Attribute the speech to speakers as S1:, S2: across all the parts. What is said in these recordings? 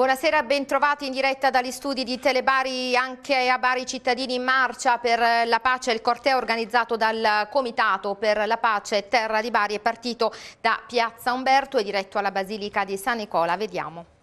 S1: Buonasera, bentrovati in diretta dagli studi di Telebari anche a Bari Cittadini in Marcia per la Pace, il corteo organizzato dal Comitato per la Pace Terra di Bari è partito da Piazza Umberto e diretto alla Basilica di San Nicola, vediamo.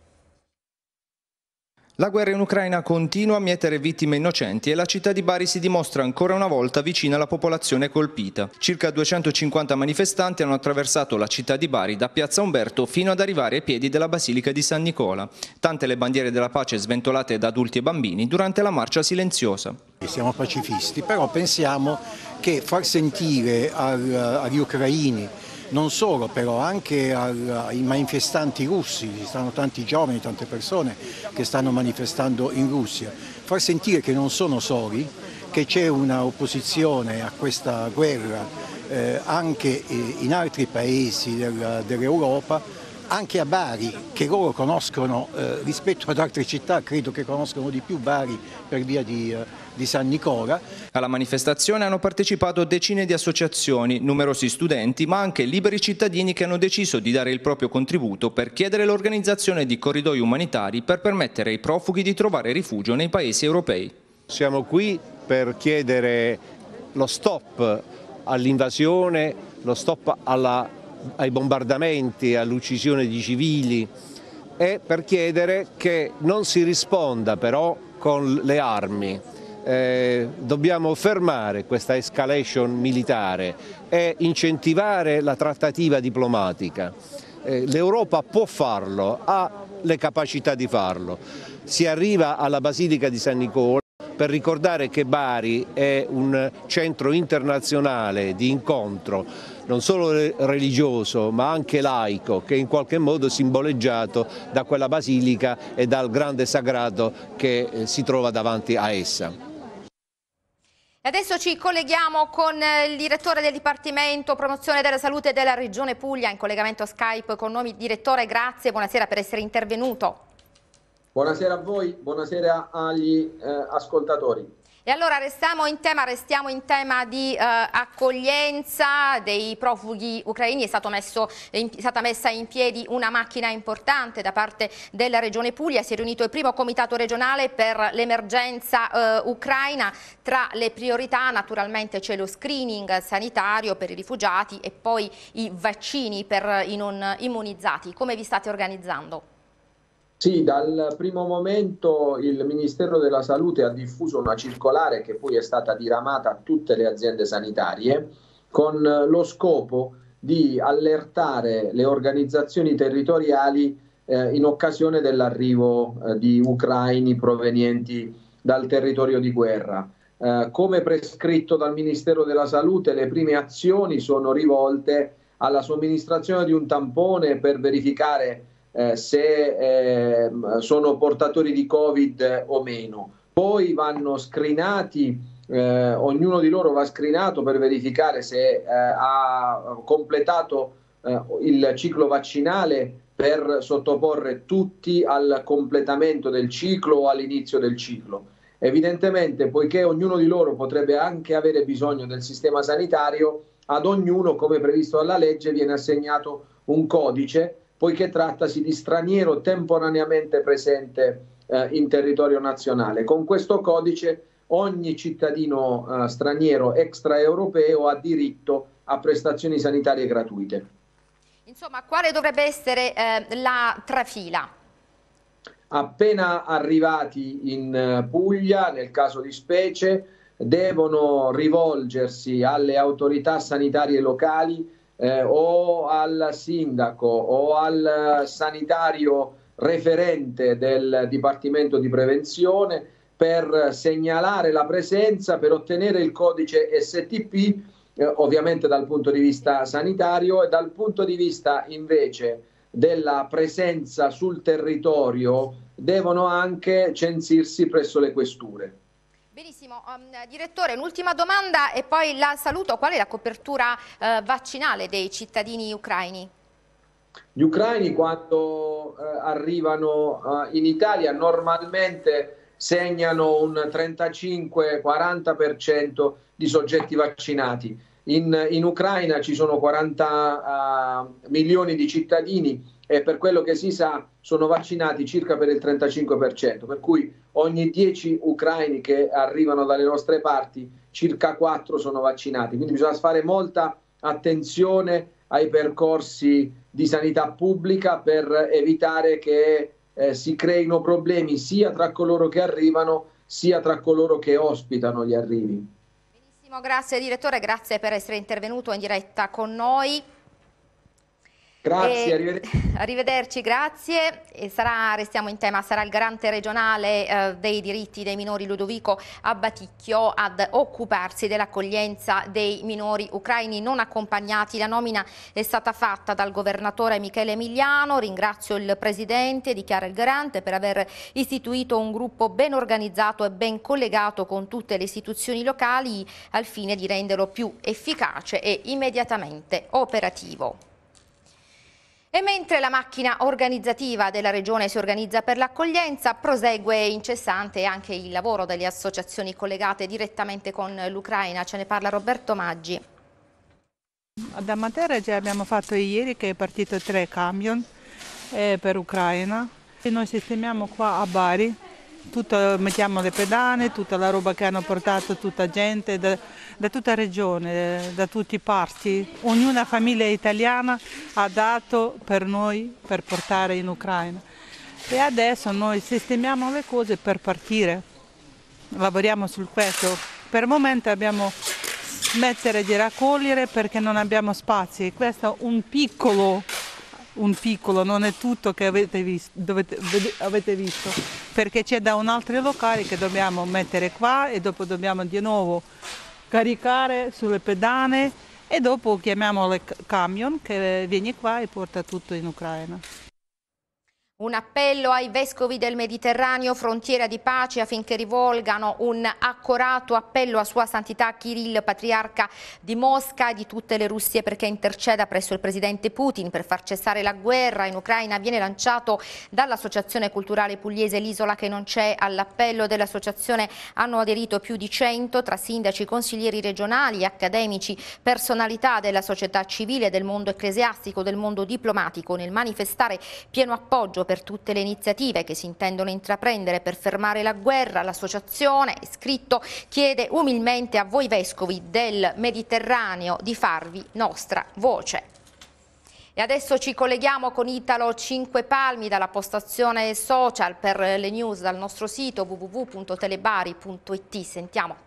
S2: La guerra in Ucraina continua a mietere vittime innocenti e la città di Bari si dimostra ancora una volta vicina alla popolazione colpita. Circa 250 manifestanti hanno attraversato la città di Bari da Piazza Umberto fino ad arrivare ai piedi della Basilica di San Nicola. Tante le bandiere della pace sventolate da adulti e bambini durante la marcia silenziosa.
S3: Siamo pacifisti, però pensiamo che far sentire agli ucraini non solo però anche ai manifestanti russi, ci stanno tanti giovani, tante persone che stanno manifestando in Russia, far sentire che non sono soli, che c'è un'opposizione a questa guerra eh, anche eh, in altri paesi del, dell'Europa, anche a Bari, che loro conoscono eh, rispetto ad altre città, credo che conoscono di più Bari per via di... Eh, di San Nicola.
S2: Alla manifestazione hanno partecipato decine di associazioni, numerosi studenti, ma anche liberi cittadini che hanno deciso di dare il proprio contributo per chiedere l'organizzazione di corridoi umanitari per permettere ai profughi di trovare rifugio nei paesi europei. Siamo qui per chiedere lo stop all'invasione, lo stop alla, ai bombardamenti, all'uccisione di civili e per chiedere che non si risponda però con le armi, eh, dobbiamo fermare questa escalation militare e incentivare la trattativa diplomatica. Eh, L'Europa può farlo, ha le capacità di farlo. Si arriva alla Basilica di San Nicola per ricordare che Bari è un centro internazionale di incontro non solo religioso ma anche laico che in qualche modo è simboleggiato da quella basilica e dal grande sagrato che eh, si trova davanti a essa.
S1: Adesso ci colleghiamo con eh, il direttore del Dipartimento Promozione della Salute della Regione Puglia in collegamento a Skype con noi. Direttore, grazie, buonasera per essere intervenuto.
S4: Buonasera a voi, buonasera agli eh, ascoltatori.
S1: E allora restiamo in tema, restiamo in tema di eh, accoglienza dei profughi ucraini, è, messo, è, stata messa in piedi una macchina importante da parte della Regione Puglia, si è riunito il primo comitato regionale per l'emergenza eh, ucraina, tra le priorità naturalmente c'è lo screening sanitario per i rifugiati e poi i vaccini per i non immunizzati. Come vi state organizzando?
S4: Sì, dal primo momento il Ministero della Salute ha diffuso una circolare che poi è stata diramata a tutte le aziende sanitarie con lo scopo di allertare le organizzazioni territoriali eh, in occasione dell'arrivo eh, di ucraini provenienti dal territorio di guerra. Eh, come prescritto dal Ministero della Salute, le prime azioni sono rivolte alla somministrazione di un tampone per verificare eh, se eh, sono portatori di Covid o meno. Poi vanno screenati eh, ognuno di loro va screenato per verificare se eh, ha completato eh, il ciclo vaccinale per sottoporre tutti al completamento del ciclo o all'inizio del ciclo. Evidentemente, poiché ognuno di loro potrebbe anche avere bisogno del sistema sanitario, ad ognuno, come previsto dalla legge, viene assegnato un codice poiché trattasi di straniero temporaneamente presente eh, in territorio nazionale. Con questo codice ogni cittadino eh, straniero extraeuropeo ha diritto a prestazioni sanitarie gratuite.
S1: Insomma, quale dovrebbe essere eh, la trafila?
S4: Appena arrivati in eh, Puglia, nel caso di specie, devono rivolgersi alle autorità sanitarie locali eh, o al sindaco o al sanitario referente del Dipartimento di Prevenzione per segnalare la presenza, per ottenere il codice STP, eh, ovviamente dal punto di vista sanitario e dal punto di vista invece della presenza sul territorio devono anche censirsi presso le questure.
S1: Benissimo, um, direttore, un'ultima domanda e poi la saluto. Qual è la copertura eh, vaccinale dei cittadini ucraini?
S4: Gli ucraini quando eh, arrivano eh, in Italia normalmente segnano un 35-40% di soggetti vaccinati. In, in Ucraina ci sono 40 uh, ah, milioni di cittadini e per quello che si sa sono vaccinati circa per il 35%, per cui ogni 10 ucraini che arrivano dalle nostre parti circa 4 sono vaccinati, quindi bisogna fare molta attenzione ai percorsi di sanità pubblica per evitare che eh, si creino problemi sia tra coloro che arrivano sia tra coloro che ospitano gli arrivi.
S1: Grazie direttore, grazie per essere intervenuto in diretta con noi. Grazie, e, arrivederci. arrivederci. grazie. Sarà, restiamo in tema, sarà il garante regionale eh, dei diritti dei minori Ludovico Abbaticchio ad occuparsi dell'accoglienza dei minori ucraini non accompagnati. La nomina è stata fatta dal governatore Michele Emiliano. Ringrazio il presidente, dichiara il garante, per aver istituito un gruppo ben organizzato e ben collegato con tutte le istituzioni locali al fine di renderlo più efficace e immediatamente operativo. E mentre la macchina organizzativa della Regione si organizza per l'accoglienza, prosegue incessante anche il lavoro delle associazioni collegate direttamente con l'Ucraina. Ce ne parla Roberto Maggi.
S5: Ad Amatera già abbiamo fatto ieri che è partito tre camion eh, per Ucraina. E noi sistemiamo qua a Bari tutto, mettiamo le pedane, tutta la roba che hanno portato tutta gente da, da tutta regione, da tutti i parti. Ognuna famiglia italiana ha dato per noi per portare in Ucraina. E adesso noi sistemiamo le cose per partire, lavoriamo su questo. Per il momento abbiamo smettere di raccogliere perché non abbiamo spazi. Questo è un piccolo, un piccolo, non è tutto che avete visto. Dovete, avete
S6: visto
S5: perché c'è da un altro locale che dobbiamo mettere qua e dopo dobbiamo di nuovo caricare sulle pedane e dopo chiamiamo il camion che viene qua e porta tutto in Ucraina.
S1: Un appello ai vescovi del Mediterraneo, frontiera di pace, affinché rivolgano un accorato appello a Sua Santità Kirill, patriarca di Mosca e di tutte le Russie perché interceda presso il presidente Putin per far cessare la guerra in Ucraina. Viene lanciato dall'Associazione Culturale Pugliese l'Isola che non c'è. All'appello dell'associazione hanno aderito più di 100 tra sindaci, consiglieri regionali, accademici, personalità della società civile, del mondo ecclesiastico, del mondo diplomatico nel manifestare pieno appoggio per tutte le iniziative che si intendono intraprendere per fermare la guerra. L'associazione, scritto, chiede umilmente a voi vescovi del Mediterraneo di farvi nostra voce. E adesso ci colleghiamo con Italo Cinque Palmi dalla postazione social per le news dal nostro sito www.telebari.it. Sentiamo.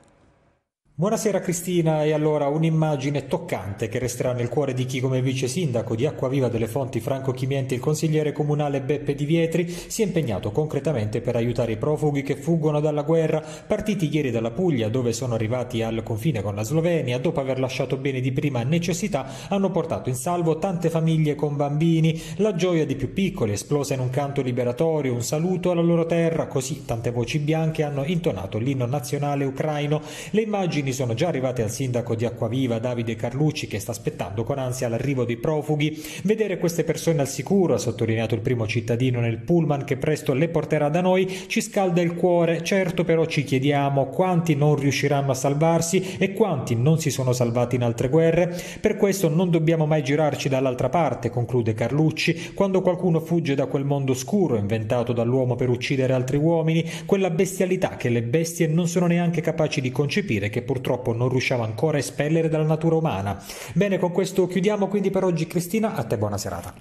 S7: Buonasera Cristina, e allora un'immagine toccante che resterà nel cuore di chi come vice sindaco di Acquaviva delle Fonti Franco Chimienti il consigliere comunale Beppe Di Vietri si è impegnato concretamente per aiutare i profughi che fuggono dalla guerra, partiti ieri dalla Puglia dove sono arrivati al confine con la Slovenia, dopo aver lasciato beni di prima necessità hanno portato in salvo tante famiglie con bambini, la gioia di più piccoli esplosa in un canto liberatorio, un saluto alla loro terra, così tante voci bianche hanno intonato l'inno nazionale ucraino, le immagini Informazioni sono già arrivate al sindaco di Acquaviva Davide Carlucci che sta aspettando con ansia l'arrivo dei profughi. Vedere queste persone al sicuro, ha sottolineato il primo cittadino nel pullman che presto le porterà da noi, ci scalda il cuore. Certo però ci chiediamo quanti non riusciranno a salvarsi e quanti non si sono salvati in altre guerre. Per questo non dobbiamo mai girarci dall'altra parte, conclude Carlucci, quando qualcuno fugge da quel mondo scuro inventato dall'uomo per uccidere altri uomini, quella bestialità che le bestie non sono neanche capaci di concepire che purtroppo non riusciamo ancora a espellere dalla natura umana. Bene, con questo chiudiamo quindi per oggi Cristina, a te buona serata.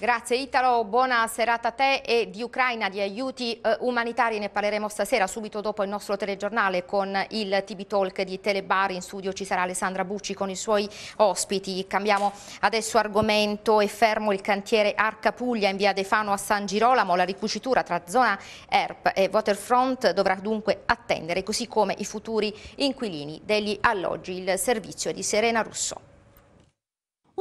S1: Grazie Italo, buona serata a te e di Ucraina, di aiuti eh, umanitari ne parleremo stasera subito dopo il nostro telegiornale con il TB Talk di Telebari. in studio ci sarà Alessandra Bucci con i suoi ospiti. Cambiamo adesso argomento e fermo il cantiere Arca Puglia in via Defano a San Girolamo, la ricucitura tra zona ERP e Waterfront dovrà dunque attendere così come i futuri inquilini degli alloggi, il servizio di Serena Russo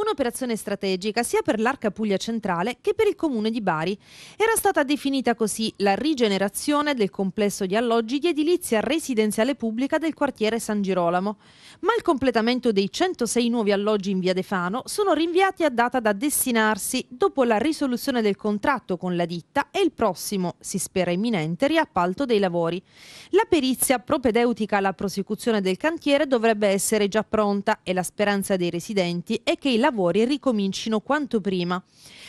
S5: un'operazione strategica sia per l'arca Puglia centrale che per il comune di Bari. Era stata definita così la rigenerazione del complesso di alloggi di edilizia residenziale pubblica del quartiere San Girolamo, ma il completamento dei 106 nuovi alloggi in via Defano sono rinviati a data da destinarsi dopo la risoluzione del contratto con la ditta e il prossimo, si spera imminente, riappalto dei lavori. La perizia propedeutica alla prosecuzione del cantiere dovrebbe essere già pronta e la speranza dei residenti è che i lavori ricomincino quanto prima.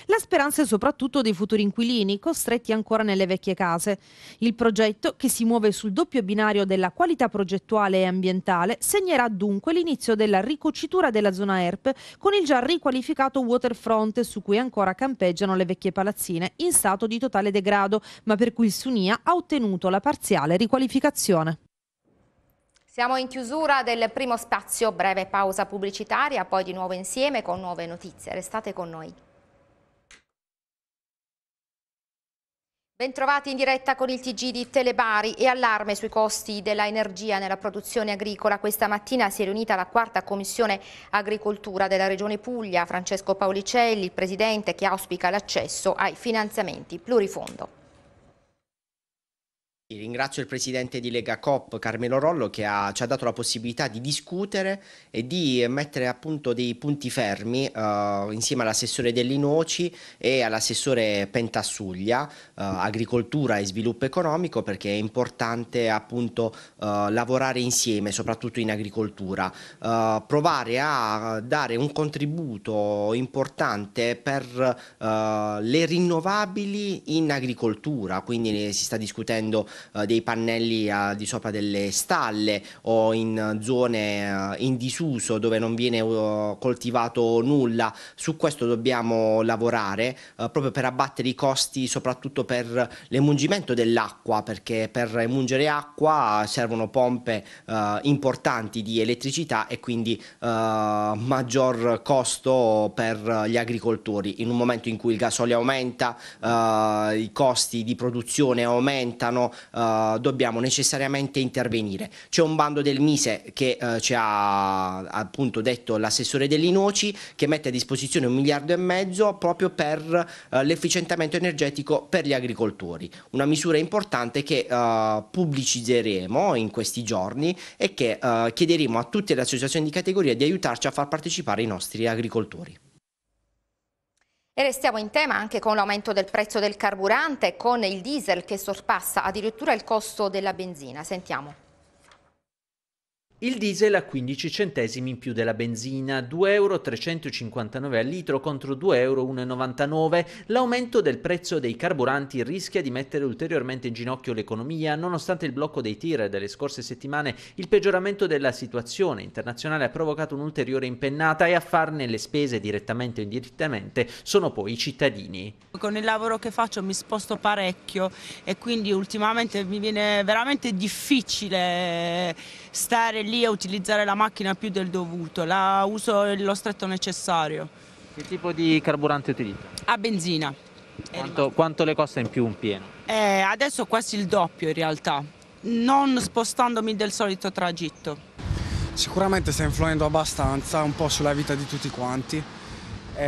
S5: La speranza è soprattutto dei futuri inquilini, costretti ancora nelle vecchie case. Il progetto, che si muove sul doppio binario della qualità progettuale e ambientale, segnerà dunque l'inizio della ricucitura della zona ERP con il già riqualificato waterfront su cui ancora campeggiano le vecchie palazzine in stato di totale degrado, ma per cui il Sunia ha ottenuto la parziale riqualificazione.
S1: Siamo in chiusura del primo spazio, breve pausa pubblicitaria, poi di nuovo insieme con nuove notizie. Restate con noi. Bentrovati in diretta con il TG di Telebari e allarme sui costi dell'energia nella produzione agricola. Questa mattina si è riunita la quarta commissione agricoltura della regione Puglia. Francesco Paolicelli, il presidente, che auspica l'accesso ai finanziamenti plurifondo.
S8: Ringrazio il presidente di Lega Cop, Carmelo Rollo, che ha, ci ha dato la possibilità di discutere e di mettere appunto dei punti fermi eh, insieme all'assessore Dell'Inoci e all'assessore Pentassuglia, eh, agricoltura e sviluppo economico, perché è importante appunto eh, lavorare insieme, soprattutto in agricoltura, eh, provare a dare un contributo importante per eh, le rinnovabili in agricoltura, quindi si sta discutendo eh, dei pannelli eh, di sopra delle stalle o in zone eh, in disuso dove non viene eh, coltivato nulla. Su questo dobbiamo lavorare proprio per abbattere i costi soprattutto per l'emungimento dell'acqua perché per emungere acqua servono pompe importanti di elettricità e quindi maggior costo per gli agricoltori. In un momento in cui il gasolio aumenta, i costi di produzione aumentano, eh, dobbiamo necessariamente intervenire. C'è un bando del Mise che eh, ci ha appunto detto l'assessore dell'Inoci che mette a disposizione un miliardo e mezzo proprio per eh, l'efficientamento energetico per gli agricoltori. Una misura importante che eh, pubblicizzeremo in questi giorni e che eh, chiederemo a tutte le associazioni di categoria di aiutarci a far partecipare i nostri agricoltori.
S1: E restiamo in tema anche con l'aumento del prezzo del carburante, con il diesel che sorpassa addirittura il costo della benzina. Sentiamo.
S6: Il diesel a 15 centesimi in più della benzina, 2,359 euro al litro contro 2,199. euro. L'aumento del prezzo dei carburanti rischia di mettere ulteriormente in ginocchio l'economia, nonostante il blocco dei tir delle scorse settimane, il peggioramento della situazione internazionale ha provocato un'ulteriore impennata e a farne le spese direttamente o indirettamente sono poi i cittadini.
S8: Con il lavoro
S6: che faccio mi sposto
S8: parecchio e quindi ultimamente mi viene veramente difficile stare lì lì a utilizzare la macchina più del dovuto, la uso lo stretto necessario.
S6: Che tipo di carburante utilizza? A benzina. Quanto, quanto le costa in più
S3: un pieno?
S8: Eh, adesso quasi il doppio in realtà, non spostandomi del solito
S3: tragitto. Sicuramente sta influendo abbastanza un po' sulla vita di tutti quanti, e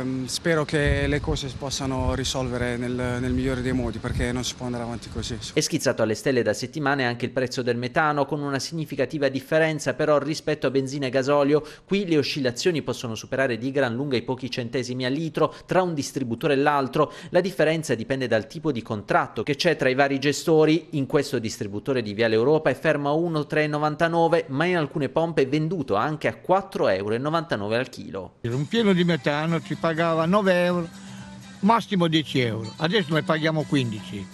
S3: ehm, spero che le cose si possano risolvere nel, nel, migliore
S6: dei modi perché non si può andare avanti così. È schizzato alle stelle da settimane anche il prezzo del metano con una significativa differenza però rispetto a benzina e gasolio. Qui le oscillazioni possono superare di gran lunga i pochi centesimi al litro tra un distributore e l'altro. La differenza dipende dal tipo di contratto che c'è tra i vari gestori. In questo distributore di Viale Europa è fermo a 1,399 ma in alcune pompe è venduto anche a 4,99 euro al chilo. Un
S3: pieno di metano americano ci pagava 9 euro, massimo 10 euro, adesso ne paghiamo 15.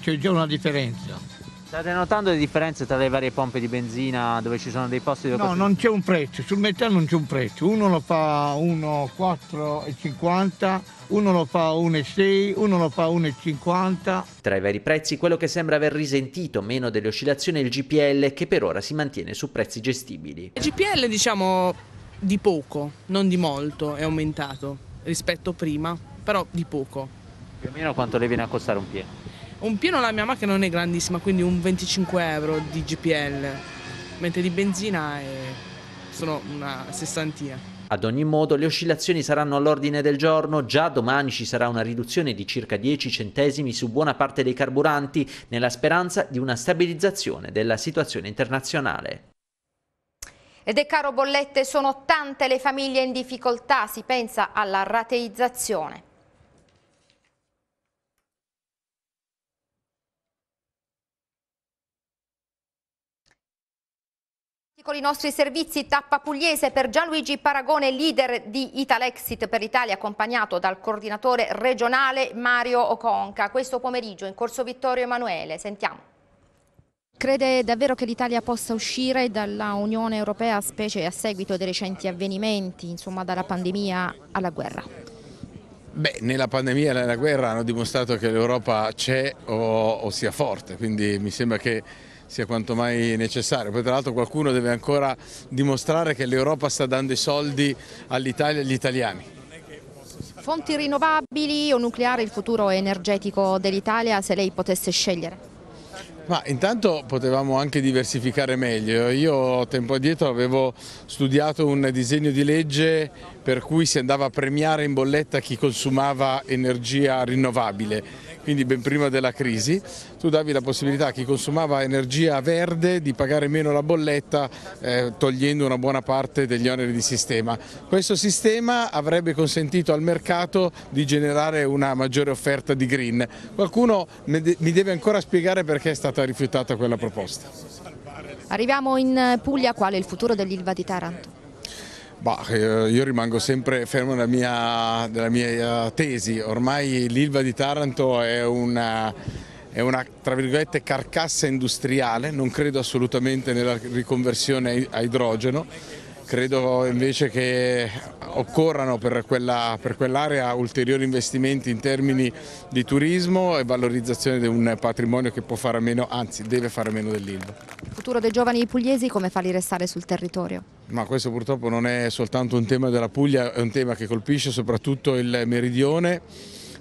S3: C'è già una differenza. State notando le differenze tra le
S6: varie pompe di benzina dove ci sono dei posti dove... No, posti...
S3: non c'è un prezzo, sul metano non c'è un prezzo, uno lo fa 1,4,50, uno lo fa 1,6, uno lo fa 1,50.
S6: Tra i vari prezzi, quello che sembra aver risentito meno delle oscillazioni è il GPL che per ora si mantiene su prezzi gestibili. Il
S5: GPL diciamo di poco, non di molto, è aumentato rispetto a prima, però di poco.
S6: Più o meno quanto le viene a costare un pieno?
S5: Un pieno la mia macchina non è grandissima, quindi un 25 euro di GPL, mentre di benzina è... sono una sessantina.
S6: Ad ogni modo, le oscillazioni saranno all'ordine del giorno, già domani ci sarà una riduzione di circa 10 centesimi su buona parte dei carburanti, nella speranza di una stabilizzazione della situazione internazionale.
S1: Ed è caro bollette, sono tante le famiglie in difficoltà, si pensa alla rateizzazione. Con i nostri servizi tappa pugliese per Gianluigi Paragone, leader di Italexit per l'Italia, accompagnato dal coordinatore regionale Mario Oconca. Questo pomeriggio in Corso Vittorio Emanuele. Sentiamo. Crede davvero che l'Italia possa uscire dalla Unione Europea, specie a seguito dei recenti avvenimenti, insomma dalla pandemia alla guerra?
S3: Beh, nella pandemia e nella guerra hanno dimostrato che l'Europa c'è o, o, sia forte, quindi mi sembra che sia quanto mai necessario. Poi tra l'altro qualcuno deve ancora dimostrare che l'Europa sta dando i soldi all'Italia e agli italiani.
S1: Fonti rinnovabili o nucleare il futuro energetico dell'Italia se lei potesse scegliere?
S3: Ma intanto potevamo anche diversificare meglio, io tempo addietro avevo studiato un disegno di legge per cui si andava a premiare in bolletta chi consumava energia rinnovabile quindi ben prima della crisi, tu davi la possibilità a chi consumava energia verde di pagare meno la bolletta eh, togliendo una buona parte degli oneri di sistema. Questo sistema avrebbe consentito al mercato di generare una maggiore offerta di green. Qualcuno mi deve ancora spiegare perché è stata rifiutata quella proposta.
S1: Arriviamo in Puglia, qual è il futuro dell'Ilva di Taranto?
S3: Bah, eh, io rimango sempre fermo nella mia, nella mia eh, tesi, ormai l'Ilva di Taranto è una, è una carcassa industriale, non credo assolutamente nella riconversione a idrogeno Credo invece che occorrano per, quella, per quell'area ulteriori investimenti in termini di turismo e valorizzazione di un patrimonio che può fare a meno, anzi deve fare a meno dell'Ilva.
S9: Il futuro
S1: dei giovani pugliesi come farli restare sul territorio?
S3: Ma questo purtroppo non è soltanto un tema della Puglia, è un tema che colpisce soprattutto il meridione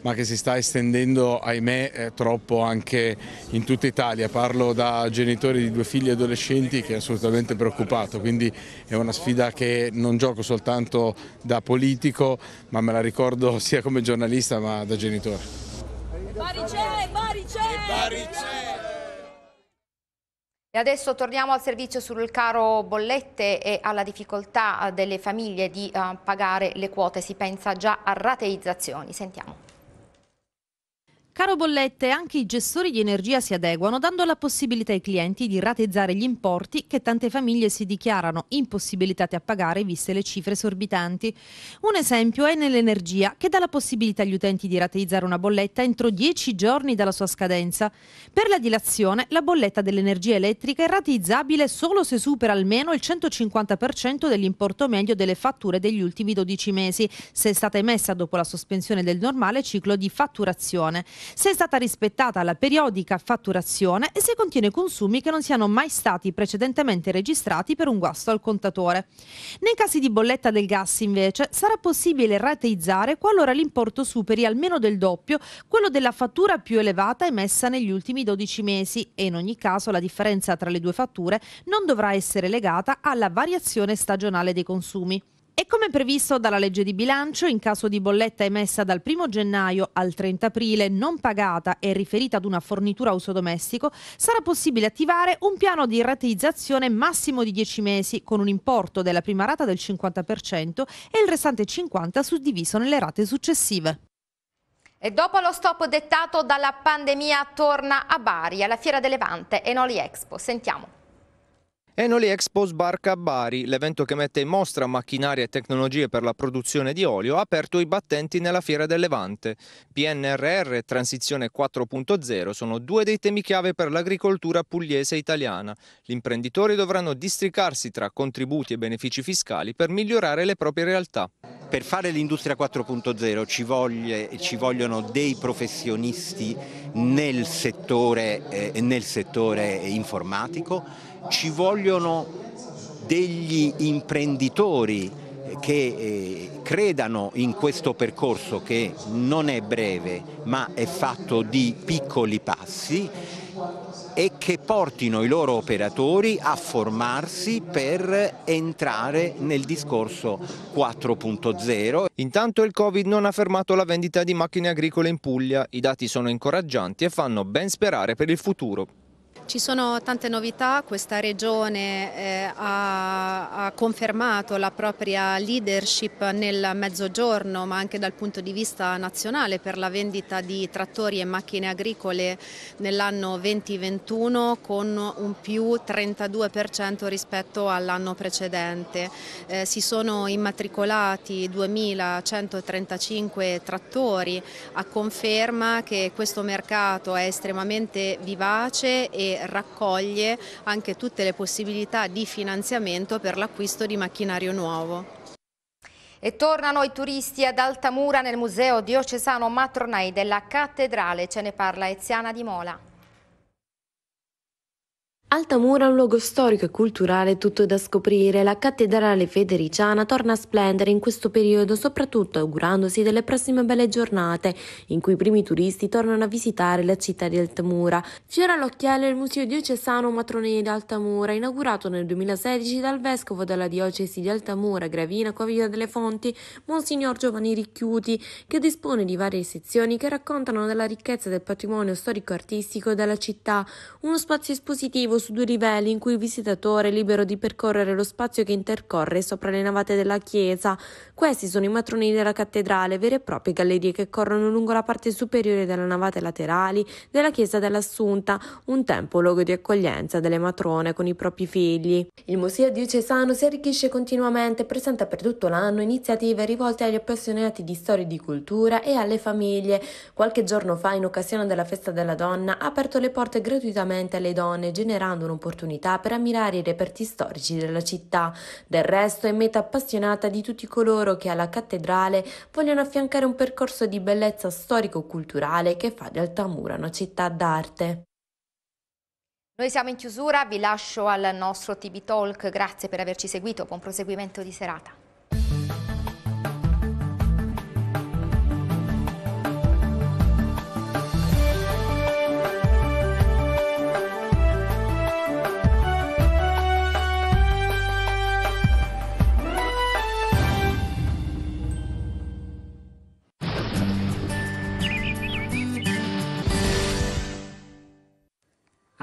S3: ma che si sta estendendo ahimè eh, troppo anche in tutta Italia. Parlo da genitore di due figli adolescenti che è assolutamente preoccupato, quindi è una sfida che non gioco soltanto da politico, ma me la ricordo sia come giornalista ma da genitore.
S1: E adesso torniamo al servizio sul caro bollette e alla difficoltà delle famiglie di eh, pagare le quote. Si pensa già a rateizzazioni. Sentiamo.
S5: Caro bollette, anche i gestori di energia si adeguano dando la possibilità ai clienti di ratezzare gli importi che tante famiglie si dichiarano impossibilitate a pagare viste le cifre esorbitanti. Un esempio è nell'energia che dà la possibilità agli utenti di ratezzare una bolletta entro 10 giorni dalla sua scadenza. Per la dilazione, la bolletta dell'energia elettrica è rateizzabile solo se supera almeno il 150% dell'importo medio delle fatture degli ultimi 12 mesi, se è stata emessa dopo la sospensione del normale ciclo di fatturazione se è stata rispettata la periodica fatturazione e se contiene consumi che non siano mai stati precedentemente registrati per un guasto al contatore. Nei casi di bolletta del gas, invece, sarà possibile rateizzare qualora l'importo superi almeno del doppio quello della fattura più elevata emessa negli ultimi 12 mesi e in ogni caso la differenza tra le due fatture non dovrà essere legata alla variazione stagionale dei consumi. E come previsto dalla legge di bilancio, in caso di bolletta emessa dal 1 gennaio al 30 aprile non pagata e riferita ad una fornitura a uso domestico, sarà possibile attivare un piano di rateizzazione massimo di 10 mesi con un importo della prima rata del 50% e il restante 50% suddiviso nelle rate successive.
S1: E dopo lo stop dettato dalla pandemia torna a Bari alla Fiera del Levante e Noli Expo. Sentiamo.
S2: Enoli Expo sbarca a Bari, l'evento che mette in mostra macchinari e tecnologie per la produzione di olio, ha aperto i battenti nella Fiera del Levante. PNRR e Transizione 4.0 sono due dei temi chiave per l'agricoltura pugliese italiana. Gli imprenditori dovranno districarsi tra contributi e benefici fiscali per migliorare le proprie realtà.
S6: Per fare l'industria 4.0 ci, ci, vogliono dei professionisti nel settore, eh, nel settore informatico ci vogliono degli imprenditori che eh, credano in questo percorso che non è breve ma è fatto di piccoli passi e che portino i loro operatori a formarsi per entrare nel discorso
S2: 4.0. Intanto il Covid non ha fermato la vendita di macchine agricole in Puglia, i dati sono incoraggianti e fanno ben sperare per il futuro.
S5: Ci sono tante novità, questa regione eh, ha, ha, confermato la propria leadership nel mezzogiorno ma anche dal punto di vista nazionale per la vendita di trattori e macchine agricole nell'anno 2021 con un più 32% rispetto all'anno precedente. Eh, si sono immatricolati 2135 trattori a conferma che questo mercato è estremamente vivace e raccoglie anche tutte le
S1: possibilità di finanziamento per l'acquisto di macchinario nuovo. E tornano i turisti ad Altamura nel Museo Diocesano Matronai della Cattedrale, ce ne parla Eziana Di Mola.
S10: Altamura è un luogo storico e culturale tutto da scoprire. La cattedrale federiciana torna a splendere in questo periodo, soprattutto augurandosi delle prossime belle giornate in cui i primi turisti tornano a visitare la città di Altamura. Fiora all'occhiello il Museo Diocesano Matronei di Altamura, inaugurato nel 2016 dal vescovo della diocesi di Altamura, Gravina, Coviglia delle Fonti, Monsignor Giovanni Ricchiuti, che dispone di varie sezioni che raccontano della ricchezza del patrimonio storico-artistico della città. Uno spazio espositivo su due livelli in cui il visitatore è libero di percorrere lo spazio che intercorre sopra le navate della chiesa. Questi sono i matroni della cattedrale, vere e proprie gallerie che corrono lungo la parte superiore delle navate laterali della chiesa dell'Assunta, un tempo luogo di accoglienza delle matrone con i propri figli. Il museo diocesano si arricchisce continuamente e presenta per tutto l'anno iniziative rivolte agli appassionati di storia e di cultura e alle famiglie. Qualche giorno fa, in occasione della festa della donna, ha aperto le porte gratuitamente alle donne, generando diventando un'opportunità per ammirare i reperti storici della città. Del resto è meta appassionata di tutti coloro che alla cattedrale vogliono affiancare un percorso di bellezza storico-culturale che fa di Altamura una città d'arte.
S1: Noi siamo in chiusura, vi lascio al nostro TV Talk, grazie per averci seguito, buon proseguimento di serata.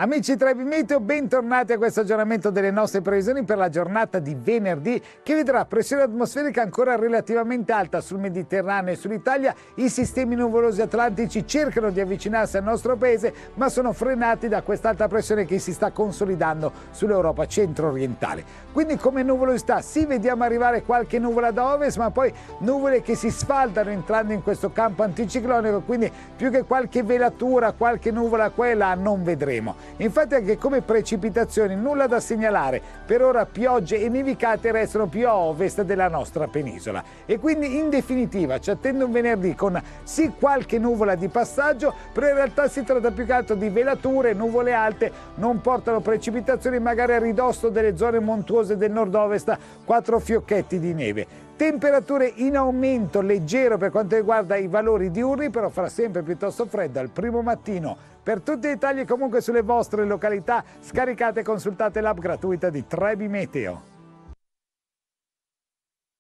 S9: Amici Trebimeteo, bentornati a questo aggiornamento delle nostre previsioni per la giornata di venerdì che vedrà pressione atmosferica ancora relativamente alta sul Mediterraneo e sull'Italia. I sistemi nuvolosi atlantici cercano di avvicinarsi al nostro paese ma sono frenati da quest'alta pressione che si sta consolidando sull'Europa centro-orientale. Quindi come nuvolosità sì vediamo arrivare qualche nuvola da ovest ma poi nuvole che si sfaldano entrando in questo campo anticiclonico quindi più che qualche velatura, qualche nuvola qua e là non vedremo. Infatti anche come precipitazioni nulla da segnalare, per ora piogge e nevicate restano più a ovest della nostra penisola. E quindi in definitiva ci attende un venerdì con sì qualche nuvola di passaggio, però in realtà si tratta più che altro di velature, nuvole alte, non portano precipitazioni magari a ridosso delle zone montuose del nord-ovest, quattro fiocchetti di neve. Temperature in aumento leggero per quanto riguarda i valori diurni, però farà sempre piuttosto freddo al primo mattino. Per tutti i dettagli comunque sulle vostre località scaricate e consultate l'app gratuita di Trebi Meteo.